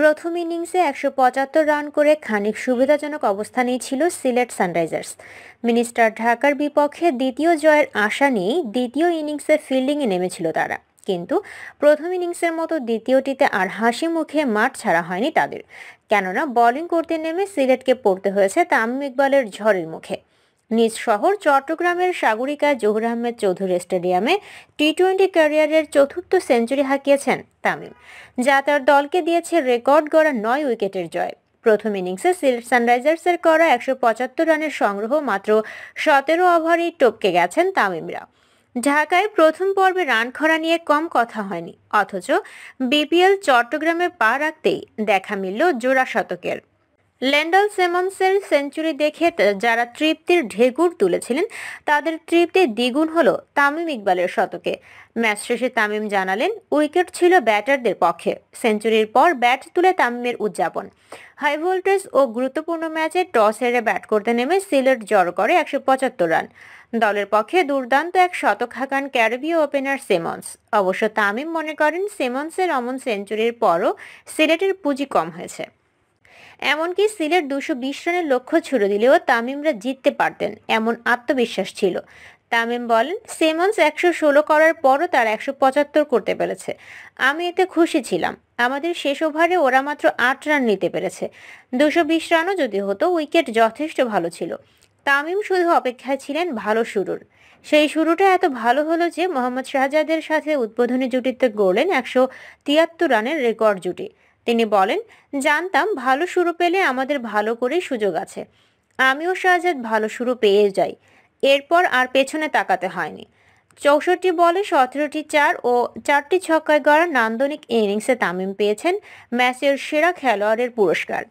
প্রথম ইনিংসে একশো পঁচাত্তর রান করে খানিক সুবিধাজনক অবস্থানেই ছিল সিলেট সানরাইজার্স মিনিস্টার ঢাকার বিপক্ষে দ্বিতীয় জয়ের আশা নিয়েই দ্বিতীয় ইনিংসে ফিল্ডিংয়ে নেমেছিল তারা কিন্তু প্রথম ইনিংসের মতো দ্বিতীয়টিতে আর হাসি মুখে মাঠ ছাড়া হয়নি তাদের কেননা বোলিং করতে নেমে সিলেটকে পড়তে হয়েছে তামিম ইকবালের ঝড়ের মুখে নিজ শহর চট্টগ্রামের সাগরিকা জহুর আহমেদ চৌধুরী স্টেডিয়ামে টি টোয়েন্টি ক্যারিয়ারের চতুর্থ সেঞ্চুরি হাঁকিয়েছেন তামিম যা তার দলকে দিয়েছে রেকর্ড গড়া নয় উইকেটের জয় প্রথম ইনিংসে সিলেট সানরাইজার্সের করা একশো পঁচাত্তর রানের সংগ্রহ মাত্র সতেরো ওভারেই টপকে গেছেন তামিমরা ঢাকায় প্রথম পর্বে রান খরা নিয়ে কম কথা হয়নি অথচ বিপিএল চট্টগ্রামে পা রাখতেই দেখা মিলল জোড়া শতকের ল্যান্ডল সেমন্সের সেঞ্চুরি দেখে যারা তৃপ্তির ঢেকুর তুলেছিলেন তাদের তৃপ্তি দ্বিগুণ হল তামিম ইকবালের শতকে ম্যাচ শেষে তামিম জানালেন উইকেট ছিল ব্যাটারদের পক্ষে সেঞ্চুরির পর ব্যাট তুলে তামিমের উদযাপন হাই ভোল্টেজ ও গুরুত্বপূর্ণ ম্যাচে টস হেরে ব্যাট করতে নেমে সিলেট জড় করে একশো পঁচাত্তর রান দলের পক্ষে দুর্দান্ত এক শতক হাঁকান ক্যারিবীয় ওপেনার সেমন্স অবশ্য তামিম মনে করেন সেমন্সের অমন সেঞ্চুরির পরও সিলেটের পুঁজি কম হয়েছে এমনকি সিলেট দুশো বিশ রানের লক্ষ্য ছুড়ে দিলেও তামিমরা জিততে পারতেন এমন আত্মবিশ্বাস ছিল তামিম বলেন সেমন্স একশো ষোলো করার পরও তার একশো পঁচাত্তর করতে পেরেছে আমি এতে খুশি ছিলাম আমাদের শেষ ওভারে ওরা মাত্র আট রান নিতে পেরেছে দুশো বিশ রানও যদি হতো উইকেট যথেষ্ট ভালো ছিল তামিম শুধু অপেক্ষায় ছিলেন ভালো শুরুর সেই শুরুটা এত ভালো হলো যে মোহাম্মদ শাহজাদের সাথে উদ্বোধনী জুটিতে গড়লেন একশো তিয়াত্তর রানের রেকর্ড জুটি তিনি বলেন জানতাম ভালো শুরু পেলে আমাদের ভালো করে সুযোগ আছে আমিও শাহজাদ ভালো শুরু পেয়ে যাই এরপর আর পেছনে তাকাতে হয়নি চৌষট্টি বলে সতেরোটি চার ও চারটি ছক্কায় গড়া নান্দনিক ইনিংসে তামিম পেয়েছেন ম্যাচের সেরা খেলোয়াড়ের পুরস্কার